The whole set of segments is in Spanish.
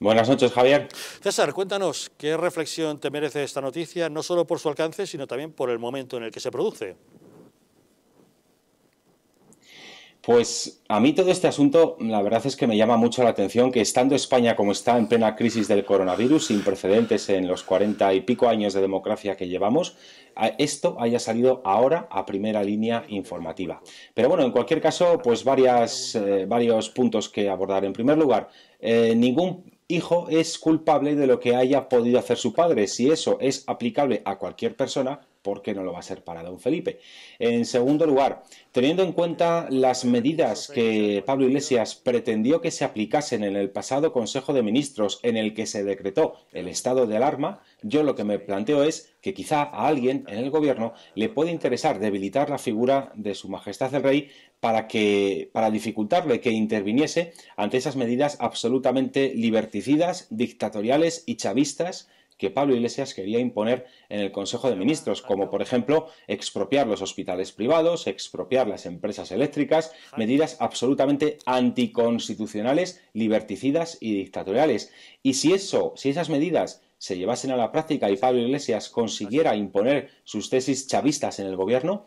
Buenas noches, Javier. César, cuéntanos, ¿qué reflexión te merece esta noticia, no solo por su alcance, sino también por el momento en el que se produce? Pues a mí todo este asunto, la verdad es que me llama mucho la atención que estando España como está en plena crisis del coronavirus, sin precedentes en los cuarenta y pico años de democracia que llevamos, esto haya salido ahora a primera línea informativa. Pero bueno, en cualquier caso, pues varias, eh, varios puntos que abordar. En primer lugar, eh, ningún hijo es culpable de lo que haya podido hacer su padre. Si eso es aplicable a cualquier persona, ¿por qué no lo va a ser para don Felipe? En segundo lugar, teniendo en cuenta las medidas que Pablo Iglesias pretendió que se aplicasen en el pasado Consejo de Ministros en el que se decretó el estado de alarma, yo lo que me planteo es que quizá a alguien en el gobierno le puede interesar debilitar la figura de su majestad el rey para que para dificultarle que interviniese ante esas medidas absolutamente liberticidas, dictatoriales y chavistas que Pablo Iglesias quería imponer en el Consejo de Ministros, ah, como por ejemplo expropiar los hospitales privados, expropiar las empresas eléctricas, medidas absolutamente anticonstitucionales, liberticidas y dictatoriales. Y si eso, si esas medidas se llevasen a la práctica y Pablo Iglesias consiguiera imponer sus tesis chavistas en el gobierno,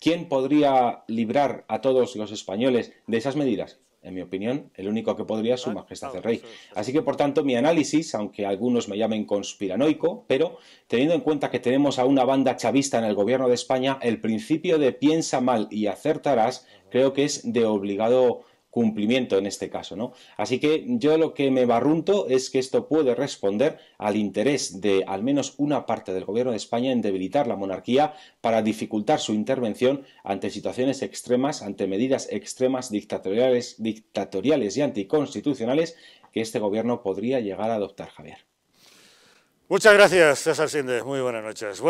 ¿Quién podría librar a todos los españoles de esas medidas? En mi opinión, el único que podría es su majestad el rey. Así que, por tanto, mi análisis, aunque algunos me llamen conspiranoico, pero teniendo en cuenta que tenemos a una banda chavista en el gobierno de España, el principio de piensa mal y acertarás creo que es de obligado cumplimiento en este caso, ¿no? Así que yo lo que me barrunto es que esto puede responder al interés de al menos una parte del gobierno de España en debilitar la monarquía para dificultar su intervención ante situaciones extremas, ante medidas extremas dictatoriales, dictatoriales y anticonstitucionales que este gobierno podría llegar a adoptar, Javier. Muchas gracias, César Muy buenas noches.